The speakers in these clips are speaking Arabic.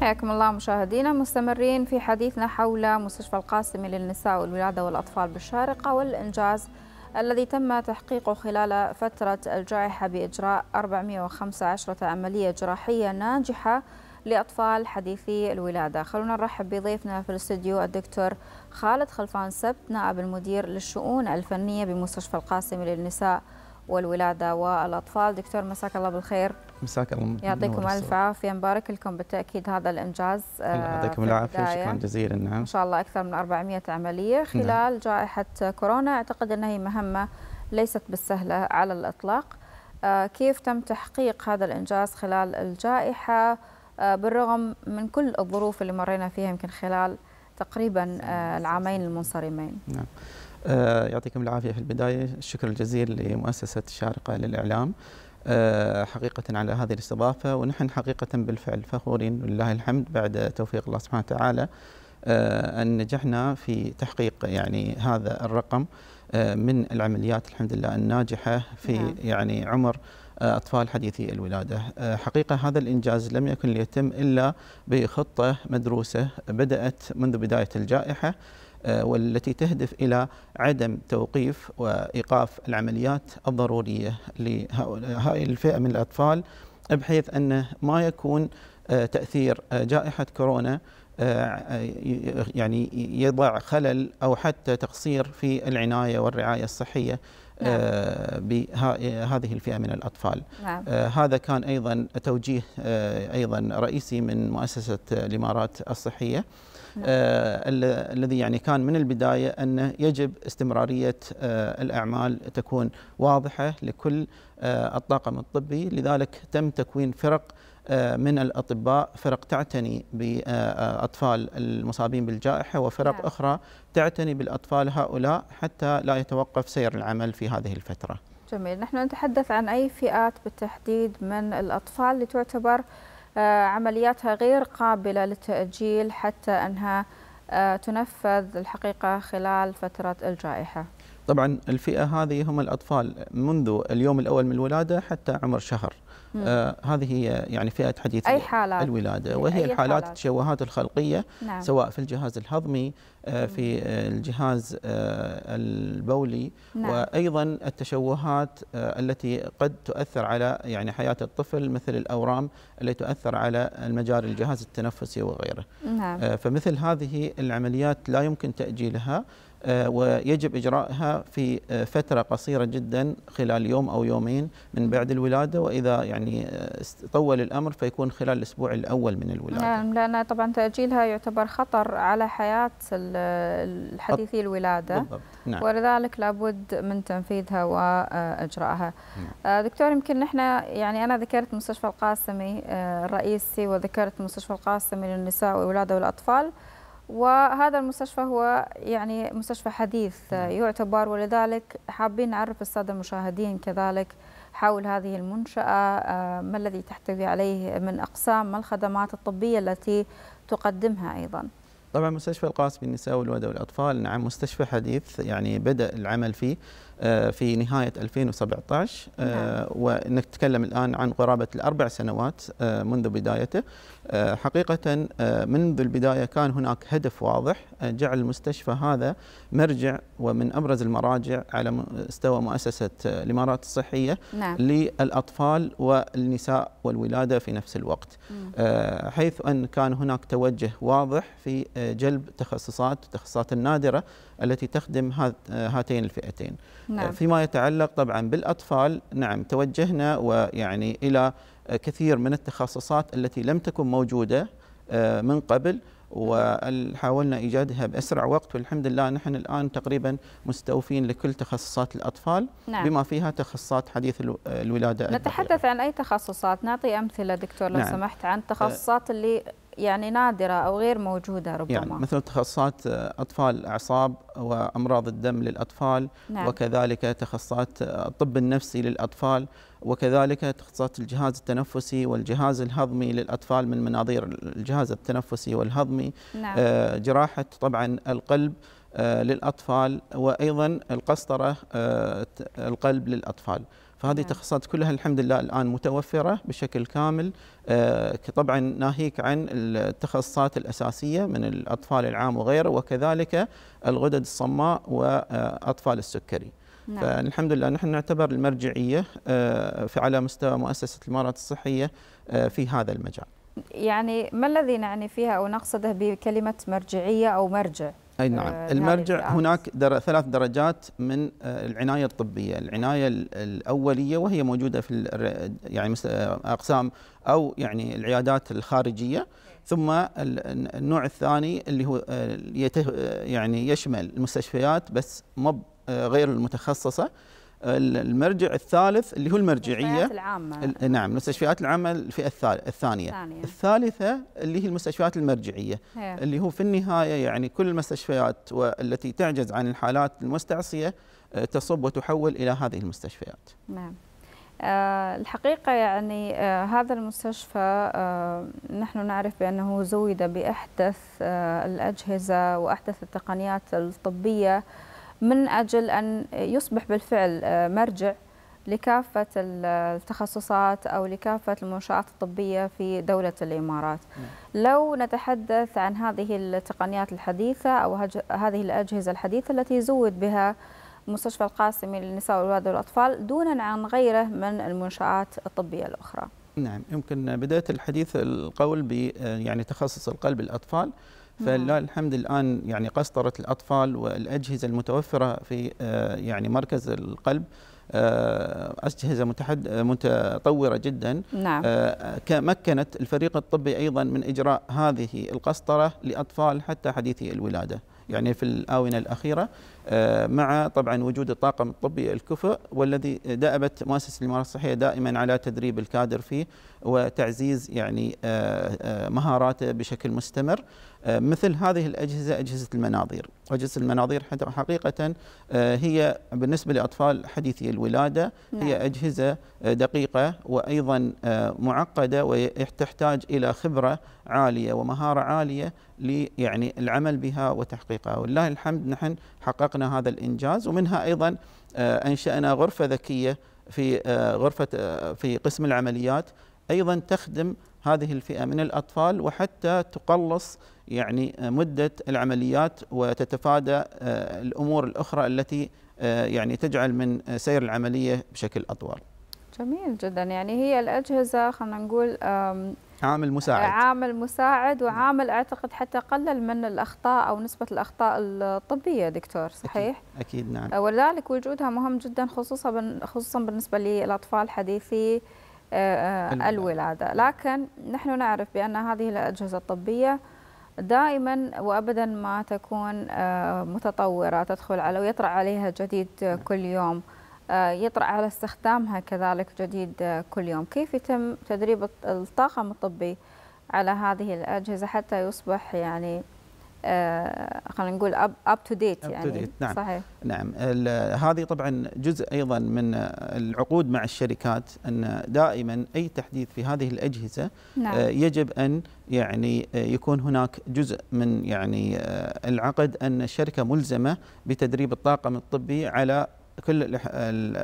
حياكم الله مشاهدينا مستمرين في حديثنا حول مستشفى القاسمي للنساء والولادة والأطفال بالشارقة والإنجاز الذي تم تحقيقه خلال فترة الجائحة بإجراء 415 عملية جراحية ناجحة لأطفال حديثي الولادة خلونا نرحب بضيفنا في الاستديو الدكتور خالد خلفان سبت نائب المدير للشؤون الفنية بمستشفى القاسمي للنساء والولادة والأطفال دكتور مساك الله بالخير مساك الله يعطيكم الف عافيه مبارك لكم بالتاكيد هذا الانجاز آه، يعطيكم العافيه شكرا جزيلا نعم ان شاء الله اكثر من 400 عمليه نعم. خلال نعم. جائحه كورونا اعتقد انها هي مهمه ليست بالسهله على الاطلاق آه، كيف تم تحقيق هذا الانجاز خلال الجائحه آه، بالرغم من كل الظروف اللي مرينا فيها يمكن خلال تقريبا العامين المنصرمين نعم يعطيكم العافيه في البدايه الشكر الجزيل لمؤسسه الشارقه للاعلام آه، حقيقة على هذه الاستضافة ونحن حقيقة بالفعل فخورين ولله الحمد بعد توفيق الله سبحانه وتعالى آه، أن نجحنا في تحقيق يعني هذا الرقم آه، من العمليات الحمد لله الناجحة في نعم. يعني عمر أطفال حديثي الولادة حقيقة هذا الإنجاز لم يكن ليتم إلا بخطة مدروسة بدأت منذ بداية الجائحة آه، والتي تهدف الى عدم توقيف وايقاف العمليات الضروريه لهذه الفئه من الاطفال بحيث ان ما يكون آه، تاثير آه، جائحه كورونا يعني يضع خلل او حتى تقصير في العنايه والرعايه الصحيه نعم. آه، بهذه الفئه من الاطفال نعم. آه، هذا كان ايضا توجيه آه، ايضا رئيسي من مؤسسه الامارات الصحيه نعم. الذي يعني كان من البدايه انه يجب استمراريه الاعمال تكون واضحه لكل الطاقم الطبي لذلك تم تكوين فرق آه، من الاطباء فرق تعتني باطفال المصابين بالجائحه وفرق نعم. اخرى تعتني بالاطفال هؤلاء حتى لا يتوقف سير العمل في هذه الفتره. جميل، نحن نتحدث عن اي فئات بالتحديد من الاطفال اللي تعتبر آه، عملياتها غير قابله للتاجيل حتى انها آه، تنفذ الحقيقه خلال فتره الجائحه. طبعا الفئه هذه هم الاطفال منذ اليوم الاول من الولاده حتى عمر شهر. آه هذه هي يعني فئه حديث أي حالات الولاده وهي أي الحالات حالات. التشوهات الخلقيه نعم. سواء في الجهاز الهضمي آه في آه، الجهاز آه البولي نعم. وايضا التشوهات آه التي قد تؤثر على يعني حياه الطفل مثل الاورام التي تؤثر على المجاري الجهاز التنفسي وغيره نعم. آه فمثل هذه العمليات لا يمكن تاجيلها آه، ويجب إجراءها في آه، فترة قصيرة جدا خلال يوم أو يومين من بعد الولادة وإذا يعني آه، طول الأمر فيكون خلال الأسبوع الأول من الولادة نعم لأن طبعا تأجيلها يعتبر خطر على حياة حديثي الولادة بالضبط. نعم. ولذلك لابد من تنفيذها وإجرائها نعم. دكتور يمكن نحن يعني أنا ذكرت مستشفى القاسمي الرئيسي وذكرت مستشفى القاسمي للنساء والولادة والأطفال وهذا المستشفى هو يعني مستشفى حديث آه، نعم. يعتبر ولذلك حابين نعرف السادة المشاهدين كذلك حول هذه المنشأة آه، ما الذي تحتوي عليه من أقسام ما الخدمات الطبية التي تقدمها أيضا طبعا مستشفى القاسم النساء والولد والأطفال نعم مستشفى حديث يعني بدأ العمل فيه آه، في نهاية 2017 آه، نعم. ونتكلم الآن عن قرابة الأربع سنوات آه، منذ بدايته حقيقة منذ البداية كان هناك هدف واضح جعل المستشفى هذا مرجع ومن أبرز المراجع على مستوى مؤسسة الإمارات الصحية نعم. للأطفال والنساء والولادة في نفس الوقت حيث أن كان هناك توجه واضح في جلب تخصصات التخصصات النادرة التي تخدم هاتين الفئتين نعم. آه، فيما يتعلق طبعا بالأطفال نعم توجهنا ويعني إلى آه، كثير من التخصصات التي لم تكن موجودة آه، من قبل وحاولنا ايجادها باسرع وقت والحمد لله نحن الان تقريبا مستوفين لكل تخصصات الاطفال نعم. بما فيها تخصصات حديث الولاده نتحدث عن اي تخصصات نعطي امثله دكتور لو نعم. سمحت عن التخصصات اللي يعني نادرة أو غير موجودة ربما يعني مثل تخصصات أطفال أعصاب وأمراض الدم للأطفال نعم. وكذلك تخصصات الطب النفسي للأطفال وكذلك تخصصات الجهاز التنفسي والجهاز الهضمي للأطفال من مناظير الجهاز التنفسي والهضمي نعم. آه، جراحة طبعا القلب آه، للأطفال وأيضا القسطرة آه، القلب للأطفال فهذه التخصصات نعم. كلها الحمد لله الآن متوفرة بشكل كامل آه، طبعا ناهيك عن التخصصات الأساسية من الأطفال العام وغيره وكذلك الغدد الصماء وأطفال السكري نعم. فالحمد لله نحن نعتبر المرجعية آه، على مستوى مؤسسة الإمارات الصحية آه، في هذا المجال يعني ما الذي نعني فيها أو نقصده بكلمة مرجعية أو مرجع؟ أي آه، نعم المرجع هناك در ثلاث درجات من آه، العناية الطبية العناية الأولية وهي موجودة في يعني آه، أقسام أو يعني العيادات الخارجية ثم النوع الثاني اللي هو يعني يشمل المستشفيات بس مب غير المتخصصة المرجع الثالث اللي هو المرجعيه المستشفيات العامه نعم المستشفيات العامه الفئه الثانيه الثانيه الثالثه اللي هي المستشفيات المرجعيه هي. اللي هو في النهايه يعني كل المستشفيات والتي تعجز عن الحالات المستعصيه آه، تصب وتحول الى هذه المستشفيات نعم آه، الحقيقة يعني آه، هذا المستشفى نحن نعرف بأنه زود بأحدث الأجهزة وأحدث التقنيات الطبية من أجل أن يصبح بالفعل آه، مرجع لكافة آه، التخصصات أو لكافة المنشآت الطبية في دولة الإمارات لو نتحدث عن هذه التقنيات الحديثة أو هذه الأجهزة الحديثة التي زود بها مستشفى القاسمي للنساء والولادة والأطفال دونا عن غيره من المنشآت الطبية الأخرى نعم يمكن بداية الحديث القول ب آه، يعني تخصص القلب الأطفال فلله الحمد الان يعني قسطره الاطفال والاجهزه المتوفره في آه، يعني مركز القلب آه، أجهزة متحد متطورة جدا نعم. آه، مكنت الفريق الطبي أيضا من إجراء هذه القسطرة لأطفال حتى حديثي الولادة يعني في الآونة الأخيرة آه، مع طبعا وجود الطاقم الطبي الكفء والذي دأبت مؤسسة الإمارات الصحية دائما على تدريب الكادر فيه وتعزيز يعني آه، آه، مهاراته بشكل مستمر مثل هذه الأجهزة أجهزة المناظير أجهزة المناظير حقيقة هي بالنسبة لأطفال حديثي الولادة هي نعم. أجهزة دقيقة وأيضا معقدة وتحتاج إلى خبرة عالية ومهارة عالية ليعني العمل بها وتحقيقها ولله الحمد نحن حققنا حققنا هذا الإنجاز ومنها أيضا آه، أنشأنا غرفة ذكية في آه، غرفة آه، في قسم العمليات أيضا تخدم هذه الفئة من الأطفال وحتى تقلص يعني مدة العمليات وتتفادى الأمور الأخرى التي يعني تجعل من سير العملية بشكل أطول جميل جدا يعني هي الأجهزة خلينا نقول عامل مساعد عامل مساعد وعامل اعتقد حتى قلل من الاخطاء او نسبه الاخطاء الطبيه دكتور صحيح اكيد, أكيد نعم آه، ولذلك وجودها مهم جدا خصوصا خصوصا بالنسبه للاطفال حديثي آه، آه، الولاده لكن نحن نعرف بان هذه الاجهزه الطبيه دائما وابدا ما تكون متطوره تدخل على ويطرا عليها جديد نعم. كل يوم آه، يطرأ على استخدامها كذلك جديد آه، كل يوم كيف يتم تدريب الطاقم الطبي على هذه الأجهزة حتى يصبح يعني آه، خلينا نقول اب تو ديت يعني date. نعم صحيح نعم هذه طبعا جزء ايضا من العقود مع الشركات ان دائما اي تحديث في هذه الاجهزه نعم. يجب ان يعني يكون هناك جزء من يعني العقد ان الشركه ملزمه بتدريب الطاقم الطبي على كل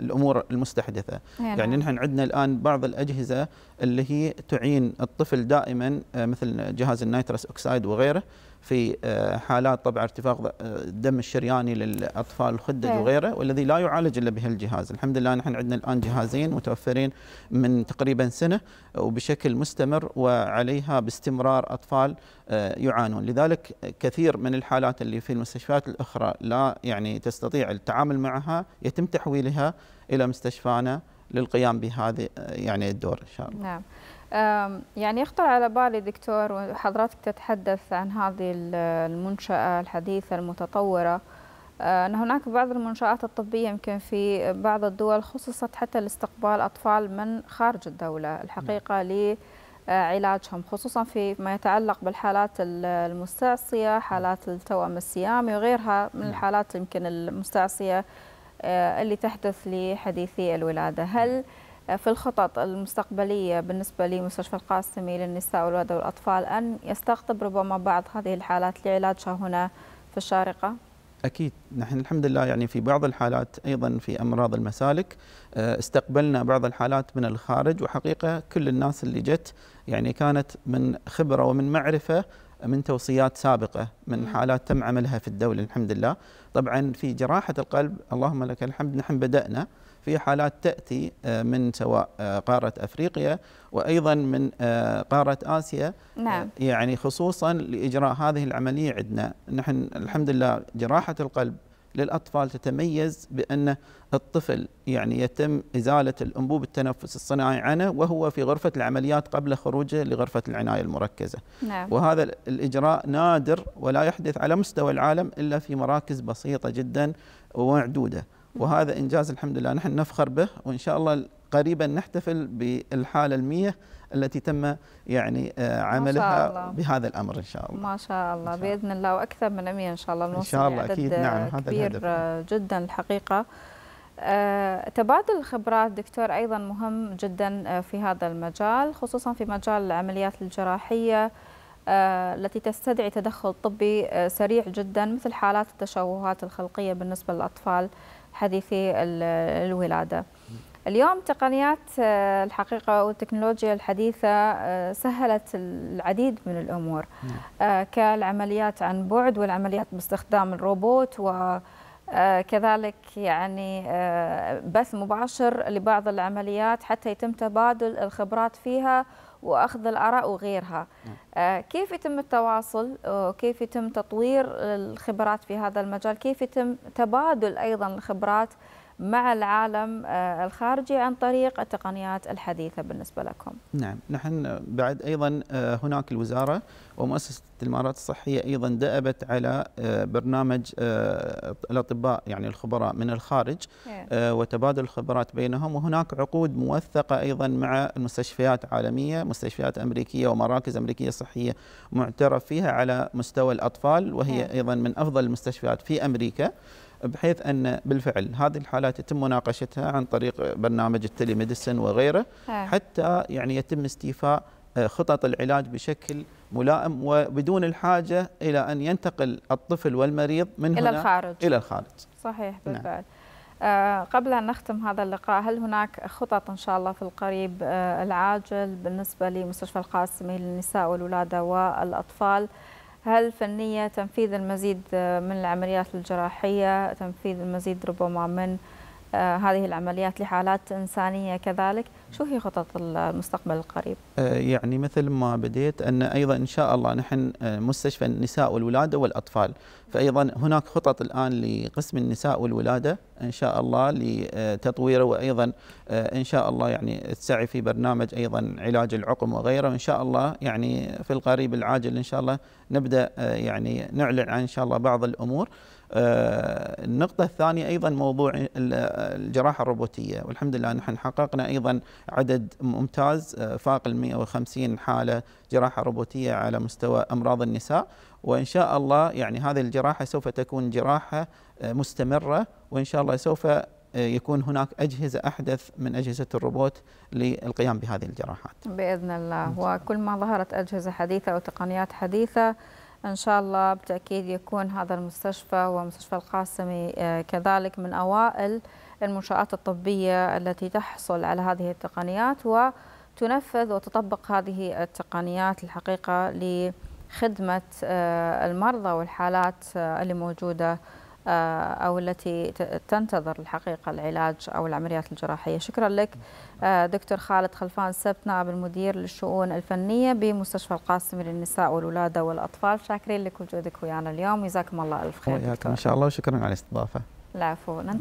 الامور المستحدثه يعني, يعني نعم. نحن عندنا الان بعض الاجهزه اللي هي تعين الطفل دائما آه، مثل جهاز النيتروس اوكسايد وغيره في آه، حالات طبعا ارتفاع الدم آه، الشرياني للاطفال الخدج نعم. وغيره والذي لا يعالج الا بهالجهاز، الحمد لله نحن عندنا الان جهازين متوفرين من تقريبا سنه وبشكل مستمر وعليها باستمرار اطفال يعانون، لذلك كثير من الحالات اللي في المستشفيات الاخرى لا يعني تستطيع التعامل معها يتم تحويلها الى مستشفانا للقيام بهذا يعني الدور ان شاء الله. نعم. يعني يخطر على بالي دكتور وحضرتك تتحدث عن هذه المنشأة الحديثة المتطورة أن هناك بعض المنشآت الطبية يمكن في بعض الدول خصصت حتى لاستقبال أطفال من خارج الدولة نعم. الحقيقة لعلاجهم خصوصا في ما يتعلق بالحالات المستعصية نعم. حالات التوأم السيامي وغيرها من نعم. الحالات يمكن المستعصية آه، اللي تحدث لحديثي الولادة هل في الخطط المستقبلية بالنسبة لمستشفى القاسمي للنساء والولادة والأطفال أن يستقطب ربما بعض هذه الحالات لعلاجها هنا في الشارقة؟ أكيد نحن الحمد لله يعني في بعض الحالات أيضا في أمراض المسالك آه، استقبلنا بعض الحالات من الخارج وحقيقة كل الناس اللي جت يعني كانت من خبرة ومن معرفة من توصيات سابقة من حالات تم عملها في الدولة الحمد لله طبعا في جراحة القلب اللهم لك الحمد نحن بدأنا في حالات تأتي آه، من سواء آه، قارة أفريقيا وأيضا من آه، قارة آسيا نعم. يعني خصوصا لإجراء هذه العملية عندنا نحن الحمد لله جراحة القلب للأطفال تتميز بأن الطفل يعني يتم إزالة الأنبوب التنفس الصناعي عنه وهو في غرفة العمليات قبل خروجه لغرفة العناية المركزة نعم. وهذا الإجراء نادر ولا يحدث على مستوى العالم إلا في مراكز بسيطة جدا ومعدودة وهذا إنجاز الحمد لله نحن نفخر به وإن شاء الله قريبا نحتفل بالحالة المية التي تم يعني آه، عملها بهذا الامر ان شاء الله ما شاء الله, باذن الله واكثر من 100 ان شاء الله ان شاء الله اكيد نعم هذا كبير الهدف. جدا الحقيقه آه، تبادل الخبرات دكتور ايضا مهم جدا آه، في هذا المجال خصوصا في مجال العمليات الجراحيه التي تستدعي تدخل طبي سريع جدا مثل حالات التشوهات الخلقيه بالنسبه للاطفال حديثي الولاده. اليوم تقنيات آه، الحقيقة والتكنولوجيا الحديثة آه، سهلت العديد من الأمور نعم. آه، كالعمليات عن بعد والعمليات باستخدام الروبوت وكذلك يعني بث مباشر لبعض العمليات حتى يتم تبادل الخبرات فيها وأخذ الآراء وغيرها نعم. كيف يتم التواصل وكيف يتم تطوير الخبرات في هذا المجال كيف يتم تبادل أيضا الخبرات مع العالم آه، الخارجي عن طريق التقنيات الحديثة بالنسبة لكم نعم نحن بعد أيضا آه، هناك الوزارة ومؤسسة الإمارات الصحية أيضا دأبت على آه، برنامج الأطباء يعني الخبراء من الخارج نعم. وتبادل الخبرات بينهم وهناك عقود موثقة أيضا مع المستشفيات عالمية مستشفيات أمريكية ومراكز أمريكية صحية معترف فيها على مستوى الأطفال وهي نعم. أيضا من أفضل المستشفيات في أمريكا بحيث ان بالفعل هذه الحالات يتم مناقشتها عن طريق برنامج التلي ميديسن وغيره حتى يعني يتم استيفاء آه، خطط العلاج بشكل ملائم وبدون الحاجه الى ان ينتقل الطفل والمريض من الى هنا الخارج الى الخارج صحيح نعم. بالفعل نعم. قبل أن نختم هذا اللقاء هل هناك خطط إن شاء الله في القريب آه، العاجل بالنسبة لمستشفى القاسمي للنساء والولادة والأطفال هل فنية تنفيذ المزيد من العمليات الجراحية تنفيذ المزيد ربما من آه، هذه العمليات لحالات إنسانية كذلك شو هي خطط المستقبل القريب؟ آه، يعني مثل ما بديت أن أيضا إن شاء الله نحن آه، مستشفى النساء والولادة والأطفال فأيضا هناك خطط الآن لقسم النساء والولادة إن شاء الله لتطويره وأيضا إن شاء الله يعني السعي في برنامج أيضا علاج العقم وغيره إن شاء الله يعني في القريب العاجل إن شاء الله نبدأ يعني نعلن عن إن شاء الله بعض الأمور آه، النقطة الثانية أيضا موضوع الجراحة الروبوتية والحمد لله نحن حققنا أيضا عدد ممتاز آه، فاق ال 150 حالة جراحة روبوتية على مستوى أمراض النساء وإن شاء الله يعني هذه الجراحة سوف تكون جراحة آه، مستمرة وإن شاء الله سوف يكون هناك أجهزة أحدث من أجهزة الروبوت للقيام بهذه الجراحات بإذن الله وكل ما ظهرت أجهزة حديثة وتقنيات حديثة إن شاء الله بالتأكيد يكون هذا المستشفى ومستشفى القاسمي آه، كذلك من أوائل المنشآت الطبية التي تحصل على هذه التقنيات وتنفذ وتطبق هذه التقنيات الحقيقة لخدمة آه، المرضى والحالات آه، اللي موجودة آه، أو التي تنتظر الحقيقة العلاج أو العمليات الجراحية شكرا لك آه، دكتور خالد خلفان سبت نائب المدير للشؤون الفنية بمستشفى القاسمي للنساء والولادة والأطفال شاكرين لك وجودك ويانا اليوم جزاكم الله ألف خير إن شاء الله وشكرا على الاستضافة العفو